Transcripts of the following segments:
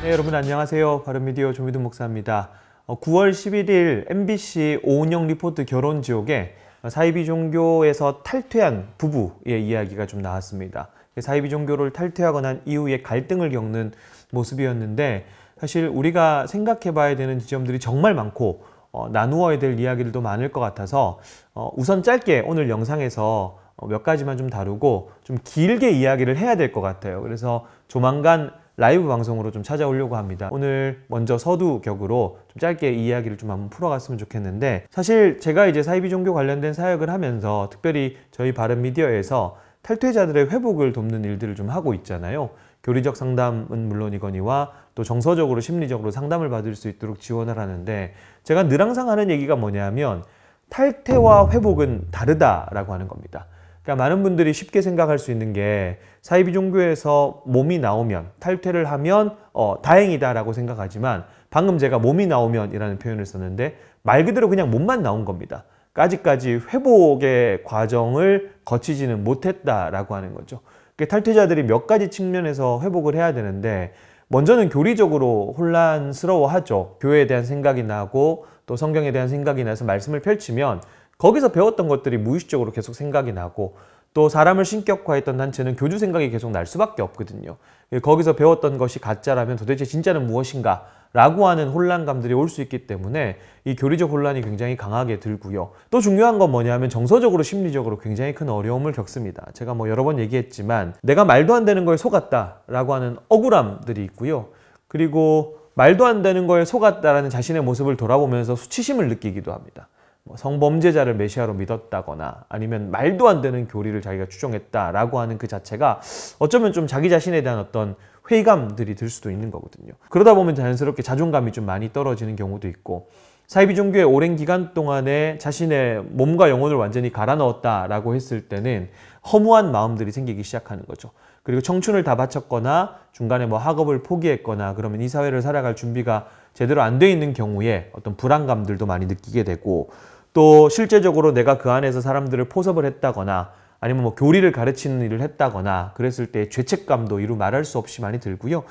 네, 여러분 안녕하세요. 바른미디어 조미돈 목사입니다. 9월 11일 MBC 오은영 리포트 결혼 지옥에 사이비 종교에서 탈퇴한 부부의 이야기가 좀 나왔습니다. 그 사이비 종교를 탈퇴하거나 이후에 갈등을 겪는 모습이었는데 사실 우리가 생각해 봐야 되는 지점들이 정말 많고 어, 나누어야 될 이야기들도 많을 것 같아서 어, 우선 짧게 오늘 영상에서 어, 몇 가지만 좀 다루고 좀 길게 이야기를 해야 될 것 같아요. 그래서 조만간 라이브 방송으로 좀 찾아오려고 합니다. 오늘 먼저 서두 격으로 좀 짧게 이야기를 좀 한번 풀어갔으면 좋겠는데 사실 제가 이제 사이비 종교 관련된 사역을 하면서 특별히 저희 바른 미디어에서 탈퇴자들의 회복을 돕는 일들을 좀 하고 있잖아요. 교리적 상담은 물론이거니와 또 정서적으로 심리적으로 상담을 받을 수 있도록 지원을 하는데 제가 늘 항상 하는 얘기가 뭐냐면 탈퇴와 회복은 다르다라고 하는 겁니다. 그러니까 많은 분들이 쉽게 생각할 수 있는 게 사이비 종교에서 몸이 나오면 탈퇴를 하면 어, 다행이다라고 생각하지만 방금 제가 몸이 나오면이라는 표현을 썼는데 말 그대로 그냥 몸만 나온 겁니다. 아직까지 회복의 과정을 거치지는 못했다라고 하는 거죠. 그러니까 탈퇴자들이 몇 가지 측면에서 회복을 해야 되는데 먼저는 교리적으로 혼란스러워하죠. 교회에 대한 생각이 나고 또 성경에 대한 생각이 나서 말씀을 펼치면 거기서 배웠던 것들이 무의식적으로 계속 생각이 나고 또 사람을 신격화했던 단체는 교주 생각이 계속 날 수밖에 없거든요. 예, 거기서 배웠던 것이 가짜라면 도대체 진짜는 무엇인가? 라고 하는 혼란감들이 올 수 있기 때문에 이 교리적 혼란이 굉장히 강하게 들고요. 또 중요한 건 뭐냐면 정서적으로 심리적으로 굉장히 큰 어려움을 겪습니다. 제가 뭐 여러 번 얘기했지만 내가 말도 안 되는 걸 속았다 라고 하는 억울함들이 있고요. 그리고 말도 안 되는 걸 속았다라는 자신의 모습을 돌아보면서 수치심을 느끼기도 합니다. 뭐 성범죄자를 메시아로 믿었다거나 아니면 말도 안 되는 교리를 자기가 추종했다라고 하는 그 자체가 어쩌면 좀 자기 자신에 대한 어떤 회의감들이 들 수도 있는 거거든요. 그러다 보면 자연스럽게 자존감이 좀 많이 떨어지는 경우도 있고 사이비 종교의 오랜 기간 동안에 자신의 몸과 영혼을 완전히 갈아 넣었다라고 했을 때는 허무한 마음들이 생기기 시작하는 거죠. 그리고 청춘을 다 바쳤거나 중간에 뭐 학업을 포기했거나 그러면 이 사회를 살아갈 준비가 제대로 안 돼 있는 경우에 어떤 불안감들도 많이 느끼게 되고 또 실제적으로 내가 그 안에서 사람들을 포섭을 했다거나 아니면 뭐 교리를 가르치는 일을 했다거나 그랬을 때 죄책감도 이루 말할 수 없이 많이 들고요.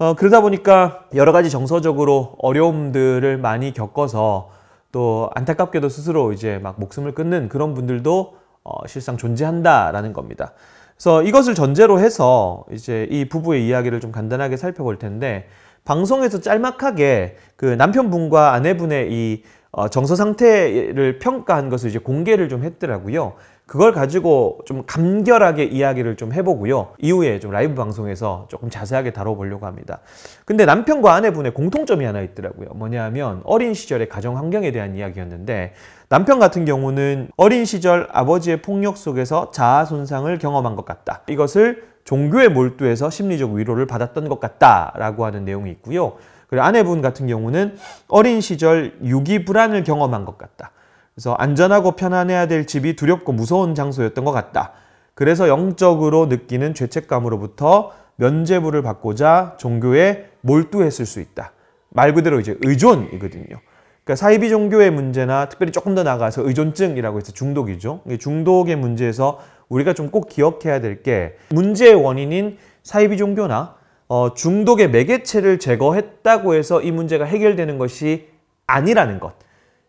어, 그러다 보니까 여러 가지 정서적으로 어려움들을 많이 겪어서 또 안타깝게도 스스로 이제 막 목숨을 끊는 그런 분들도 어, 실상 존재한다라는 겁니다. 그래서 이것을 전제로 해서 이제 이 부부의 이야기를 좀 간단하게 살펴볼 텐데 방송에서 짤막하게 그 남편분과 아내분의 이 어, 정서 상태를 평가한 것을 이제 공개를 좀 했더라고요. 그걸 가지고 좀 간결하게 이야기를 좀 해보고요. 이후에 좀 라이브 방송에서 조금 자세하게 다뤄보려고 합니다. 근데 남편과 아내분의 공통점이 하나 있더라고요. 뭐냐 하면 어린 시절의 가정 환경에 대한 이야기였는데 남편 같은 경우는 어린 시절 아버지의 폭력 속에서 자아 손상을 경험한 것 같다. 이것을 종교에 몰두해서 심리적 위로를 받았던 것 같다라고 하는 내용이 있고요. 그리고 아내분 같은 경우는 어린 시절 유기 불안을 경험한 것 같다. 그래서 안전하고 편안해야 될 집이 두렵고 무서운 장소였던 것 같다. 그래서 영적으로 느끼는 죄책감으로부터 면제부를 받고자 종교에 몰두했을 수 있다. 말 그대로 이제 의존이거든요. 그러니까 사이비 종교의 문제나 특별히 조금 더 나가서 아 의존증이라고 해서 중독이죠. 중독의 문제에서 우리가 좀 꼭 기억해야 될 게 문제의 원인인 사이비 종교나 어, 중독의 매개체를 제거했다고 해서 이 문제가 해결되는 것이 아니라는 것.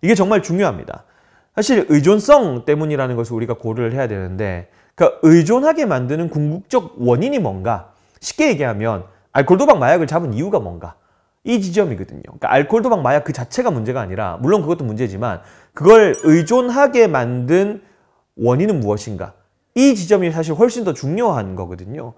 이게 정말 중요합니다. 사실 의존성 때문이라는 것을 우리가 고려를 해야 되는데 그 의존하게 만드는 궁극적 원인이 뭔가 쉽게 얘기하면 알코올 도박 마약을 잡은 이유가 뭔가 이 지점이거든요. 그러니까 알코올 도박 마약 그 자체가 문제가 아니라 물론 그것도 문제지만 그걸 의존하게 만든 원인은 무엇인가 이 지점이 사실 훨씬 더 중요한 거거든요.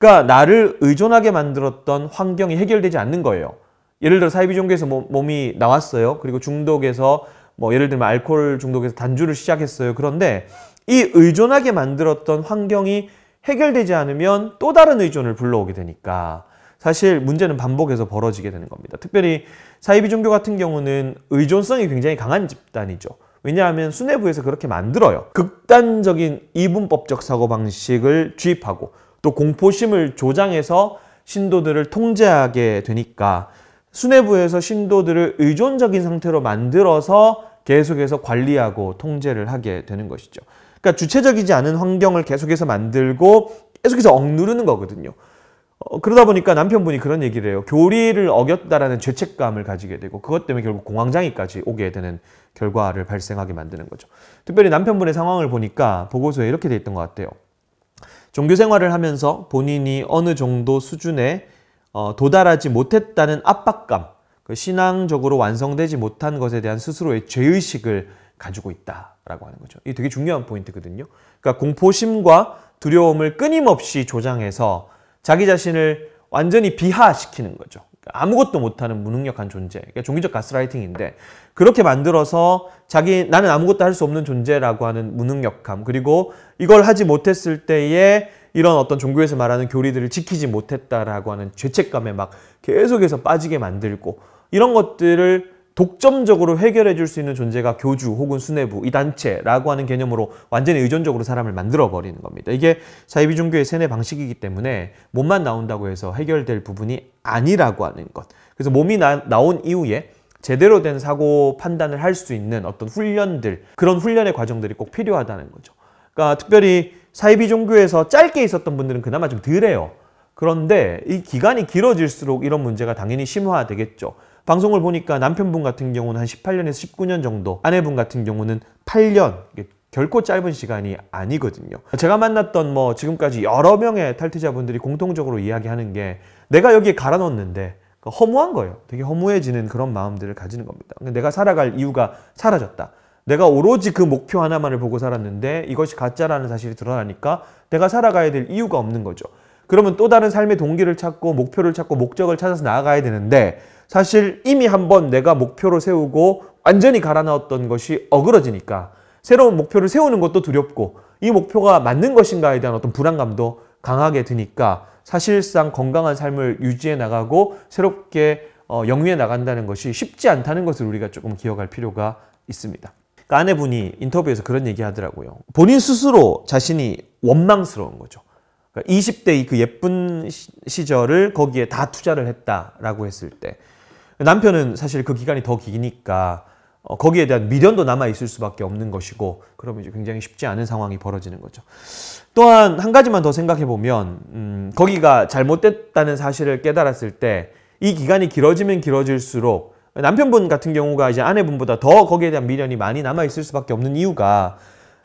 그러니까 나를 의존하게 만들었던 환경이 해결되지 않는 거예요. 예를 들어 사이비 종교에서 몸이 나왔어요. 그리고 중독에서 뭐 예를 들면 알코올 중독에서 단주를 시작했어요. 그런데 이 의존하게 만들었던 환경이 해결되지 않으면 또 다른 의존을 불러오게 되니까 사실 문제는 반복해서 벌어지게 되는 겁니다. 특별히 사이비 종교 같은 경우는 의존성이 굉장히 강한 집단이죠. 왜냐하면 수뇌부에서 그렇게 만들어요. 극단적인 이분법적 사고방식을 주입하고 또 공포심을 조장해서 신도들을 통제하게 되니까 수뇌부에서 신도들을 의존적인 상태로 만들어서 계속해서 관리하고 통제를 하게 되는 것이죠. 그러니까 주체적이지 않은 환경을 계속해서 만들고 계속해서 억누르는 거거든요. 어, 그러다 보니까 남편분이 그런 얘기를 해요. 교리를 어겼다라는 죄책감을 가지게 되고 그것 때문에 결국 공황장애까지 오게 되는 결과를 발생하게 만드는 거죠. 특별히 남편분의 상황을 보니까 보고서에 이렇게 돼 있던 것 같아요. 종교 생활을 하면서 본인이 어느 정도 수준에 어, 도달하지 못했다는 압박감, 그 신앙적으로 완성되지 못한 것에 대한 스스로의 죄의식을 가지고 있다라고 하는 거죠. 이 되게 중요한 포인트거든요. 그러니까 공포심과 두려움을 끊임없이 조장해서 자기 자신을 완전히 비하시키는 거죠. 아무것도 못하는 무능력한 존재. 그러니까 종교적 가스라이팅인데 그렇게 만들어서 자기 나는 아무것도 할 수 없는 존재라고 하는 무능력함 그리고 이걸 하지 못했을 때에 이런 어떤 종교에서 말하는 교리들을 지키지 못했다라고 하는 죄책감에 막 계속해서 빠지게 만들고 이런 것들을 독점적으로 해결해 줄 수 있는 존재가 교주 혹은 수뇌부, 이 단체라고 하는 개념으로 완전히 의존적으로 사람을 만들어 버리는 겁니다. 이게 사이비 종교의 세뇌 방식이기 때문에 몸만 나온다고 해서 해결될 부분이 아니라고 하는 것. 그래서 몸이 나, 나온 이후에 제대로 된 사고 판단을 할 수 있는 어떤 훈련들, 그런 훈련의 과정들이 꼭 필요하다는 거죠. 그러니까 특별히 사이비 종교에서 짧게 있었던 분들은 그나마 좀 덜해요. 그런데 이 기간이 길어질수록 이런 문제가 당연히 심화되겠죠. 방송을 보니까 남편분 같은 경우는 한 18년에서 19년 정도, 아내분 같은 경우는 8년, 결코 짧은 시간이 아니거든요. 제가 만났던 뭐 지금까지 여러 명의 탈퇴자분들이 공통적으로 이야기하는 게 내가 여기에 갈아 넣었는데 그러니까 허무한 거예요. 되게 허무해지는 그런 마음들을 가지는 겁니다. 내가 살아갈 이유가 사라졌다. 내가 오로지 그 목표 하나만을 보고 살았는데 이것이 가짜라는 사실이 드러나니까 내가 살아가야 될 이유가 없는 거죠. 그러면 또 다른 삶의 동기를 찾고 목표를 찾고 목적을 찾아서 나아가야 되는데 사실 이미 한 번 내가 목표를 세우고 완전히 갈아넣었던 것이 어그러지니까 새로운 목표를 세우는 것도 두렵고 이 목표가 맞는 것인가에 대한 어떤 불안감도 강하게 드니까 사실상 건강한 삶을 유지해 나가고 새롭게 어, 영위해 나간다는 것이 쉽지 않다는 것을 우리가 조금 기억할 필요가 있습니다. 그러니까 아내분이 인터뷰에서 그런 얘기 하더라고요. 본인 스스로 자신이 원망스러운 거죠. 그러니까 20대 의그 예쁜 시절을 거기에 다 투자를 했다라고 했을 때 남편은 사실 그 기간이 더 기니까 어, 거기에 대한 미련도 남아 있을 수밖에 없는 것이고 그러면 이제 굉장히 쉽지 않은 상황이 벌어지는 거죠. 또한 한 가지만 더 생각해 보면 음, 거기가 잘못됐다는 사실을 깨달았을 때 이 기간이 길어지면 길어질수록 남편분 같은 경우가 이제 아내분보다 더 거기에 대한 미련이 많이 남아 있을 수밖에 없는 이유가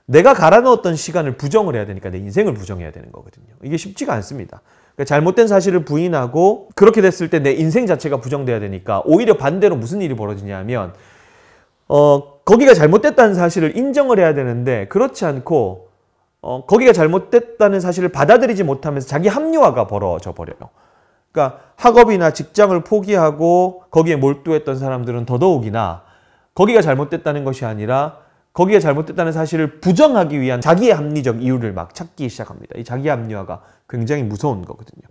내가 갈아 넣었던 시간을 부정을 해야 되니까 내 인생을 부정해야 되는 거거든요. 이게 쉽지가 않습니다. 그러니까 잘못된 사실을 부인하고 그렇게 됐을 때 내 인생 자체가 부정돼야 되니까 오히려 반대로 무슨 일이 벌어지냐면 어 거기가 잘못됐다는 사실을 인정을 해야 되는데 그렇지 않고 어 거기가 잘못됐다는 사실을 받아들이지 못하면서 자기 합리화가 벌어져 버려요. 그러니까 학업이나 직장을 포기하고 거기에 몰두했던 사람들은 더더욱이나 거기가 잘못됐다는 것이 아니라 거기에 잘못됐다는 사실을 부정하기 위한 자기의 합리적 이유를 막 찾기 시작합니다. 이 자기 합리화가 굉장히 무서운 거거든요.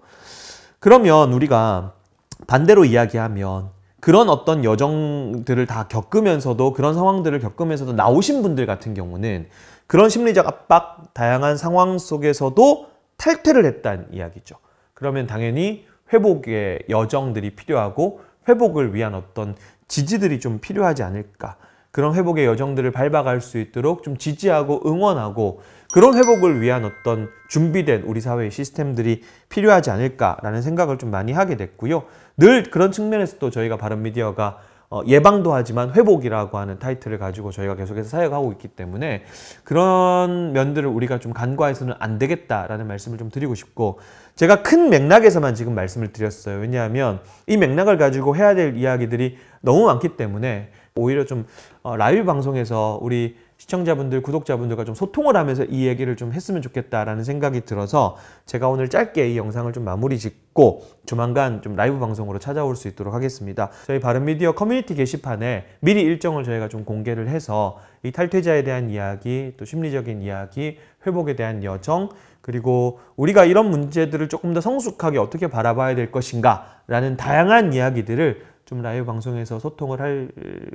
그러면 우리가 반대로 이야기하면 그런 어떤 여정들을 다 겪으면서도 그런 상황들을 겪으면서도 나오신 분들 같은 경우는 그런 심리적 압박, 다양한 상황 속에서도 탈퇴를 했다는 이야기죠. 그러면 당연히 회복의 여정들이 필요하고 회복을 위한 어떤 지지들이 좀 필요하지 않을까. 그런 회복의 여정들을 밟아갈 수 있도록 좀 지지하고 응원하고 그런 회복을 위한 어떤 준비된 우리 사회의 시스템들이 필요하지 않을까라는 생각을 좀 많이 하게 됐고요. 늘 그런 측면에서또 저희가 바른미디어가 어, 예방도 하지만 회복이라고 하는 타이틀을 가지고 저희가 계속해서 사역하고 있기 때문에 그런 면들을 우리가 좀 간과해서는 안 되겠다라는 말씀을 좀 드리고 싶고 제가 큰 맥락에서만 지금 말씀을 드렸어요. 왜냐하면 이 맥락을 가지고 해야 될 이야기들이 너무 많기 때문에 오히려 좀 어, 라이브 방송에서 우리 시청자분들, 구독자분들과 좀 소통을 하면서 이 얘기를 좀 했으면 좋겠다라는 생각이 들어서 제가 오늘 짧게 이 영상을 좀 마무리 짓고 조만간 좀 라이브 방송으로 찾아올 수 있도록 하겠습니다. 저희 바른미디어 커뮤니티 게시판에 미리 일정을 저희가 좀 공개를 해서 이 탈퇴자에 대한 이야기, 또 심리적인 이야기, 회복에 대한 여정, 그리고 우리가 이런 문제들을 조금 더 성숙하게 어떻게 바라봐야 될 것인가 라는 다양한 이야기들을 좀 라이브 방송에서 소통을 할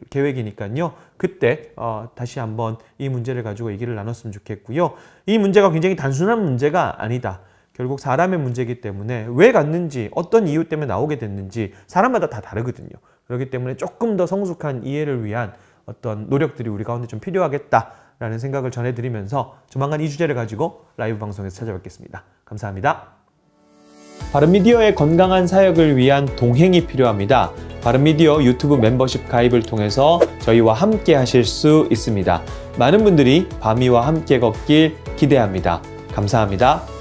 계획이니까요. 그때 어, 다시 한번 이 문제를 가지고 얘기를 나눴으면 좋겠고요. 이 문제가 굉장히 단순한 문제가 아니다. 결국 사람의 문제이기 때문에 왜 갔는지 어떤 이유 때문에 나오게 됐는지 사람마다 다 다르거든요. 그렇기 때문에 조금 더 성숙한 이해를 위한 어떤 노력들이 우리 가운데 좀 필요하겠다라는 생각을 전해드리면서 조만간 이 주제를 가지고 라이브 방송에서 찾아뵙겠습니다. 감사합니다. 바른미디어의 건강한 사역을 위한 동행이 필요합니다. 바른미디어 유튜브 멤버십 가입을 통해서 저희와 함께 하실 수 있습니다. 많은 분들이 바미와 함께 걷길 기대합니다. 감사합니다.